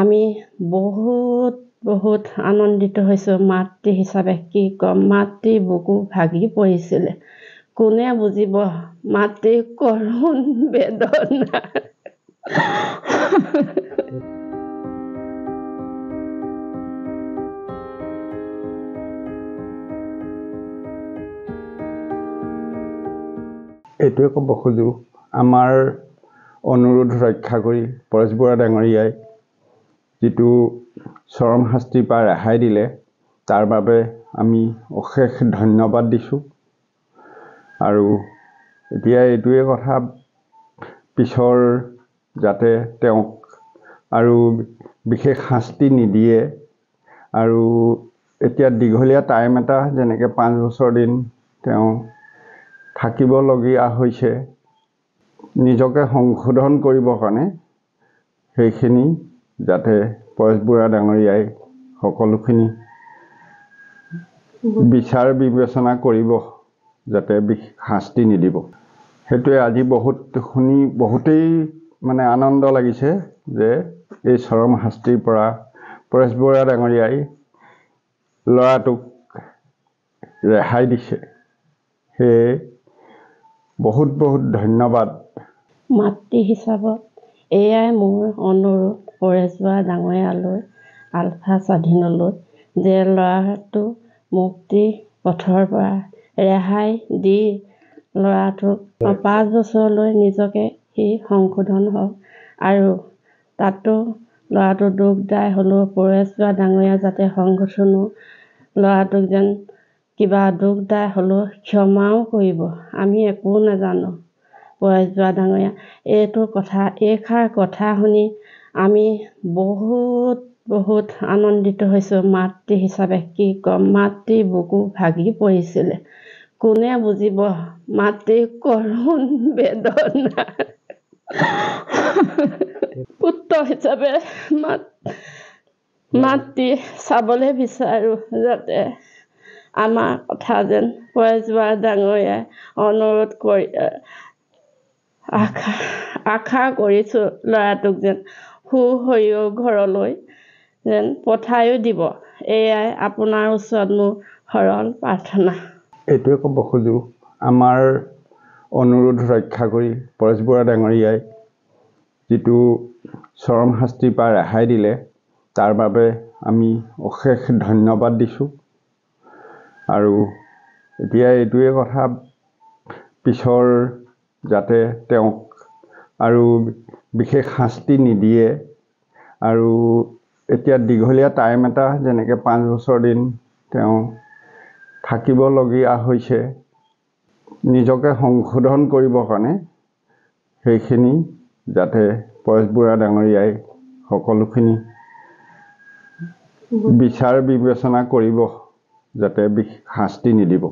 আমি বহুত বহুত আনন্দিত হৈছোঁ মাতৃ হিচাপে কি ক'ম মাতৃ বুকু ভাগি পৰিছিলে কোনে বুজিব মাতৃ কৰোণ বেদনা এইটোৱে ক'ব খোজোঁ আমাৰ অনুৰোধ ৰক্ষা কৰি পৰেশ বৰা ডাঙৰীয়াই যিটো চৰম শাস্তিৰ পৰা ৰেহাই দিলে তাৰ বাবে আমি অশেষ ধন্যবাদ দিছোঁ আৰু এতিয়া এইটোৱে কথা পিছৰ যাতে তেওঁক আৰু বিশেষ শাস্তি নিদিয়ে আৰু এতিয়া দীঘলীয়া টাইম এটা যেনেকৈ পাঁচ বছৰ দিন তেওঁ থাকিবলগীয়া হৈছে নিজকে সংশোধন কৰিবৰ কাৰণে সেইখিনি যাতে পৰেশ বুঢ়া ডাঙৰীয়াই সকলোখিনি বিচাৰ বিবেচনা কৰিব যাতে শাস্তি নিদিব সেইটোৱে আজি বহুত শুনি বহুতেই মানে আনন্দ লাগিছে যে এই চৰম শাস্তিৰ পৰা পৰেশ বৰুৱা ডাঙৰীয়াই ল'ৰাটোক ৰেহাই দিছে সেয়ে বহুত বহুত ধন্যবাদ মাতৃ হিচাপত এয়াই মোৰ অনুৰোধ পৰেশ্বৰা ডাঙৰীয়ালৈ আলফা স্বাধীনলৈ যে ল'ৰাটো মুক্তি পথৰ পৰা ৰেহাই দি ল'ৰাটোক পাঁচ বছৰলৈ নিজকে সি সংশোধন হওক আৰু তাতো ল'ৰাটো দুখদায় হ'লেও পৰেশ্বৰা ডাঙৰীয়া যাতে সংশোধনো ল'ৰাটোক যেন কিবা দুখদায় হ'লেও ক্ষমাও কৰিব আমি একো নাজানো পোৱাই যোৱা ডাঙৰীয়া এইটো কথা এইষাৰ কথা শুনি আমি বহুত বহুত আনন্দিত হৈছোঁ মাতৃ হিচাপে কি ক'ম মাতৃ বুকু ভাগি পৰিছিলে কোনে বুজিব মাতৃ কৰুণ বেদনা পুত্ৰ হিচাপে মাত মাতৃ চাবলৈ বিচাৰোঁ যাতে আমাৰ কথা যেন পোৱাই যোৱা ডাঙৰীয়াই অনুৰোধ কৰি আশা কৰিছোঁ ল'ৰাটোক যেন সু হৈও ঘৰলৈ যেন পঠায়ো দিব এয়াই আপোনাৰ ওচৰত মোৰ সৰল প্ৰাৰ্থনা এইটোৱে ক'ব খোজোঁ আমাৰ অনুৰোধ ৰক্ষা কৰি পৰেশ বৰা ডাঙৰীয়াই যিটো চৰম শাস্তিৰ পৰা ৰেহাই দিলে তাৰ বাবে আমি অশেষ ধন্যবাদ দিছোঁ আৰু এতিয়া এইটোৱে কথা পিছৰ যাতে তেওঁক আৰু বিশেষ শাস্তি নিদিয়ে আৰু এতিয়া দীঘলীয়া টাইম এটা যেনেকৈ পাঁচ বছৰ দিন তেওঁ থাকিবলগীয়া হৈছে নিজকে সংশোধন কৰিবৰ কাৰণে সেইখিনি যাতে পৰেশ বুঢ়া ডাঙৰীয়াই সকলোখিনি বিচাৰ বিবেচনা কৰিব যাতে বিশ শাস্তি নিদিব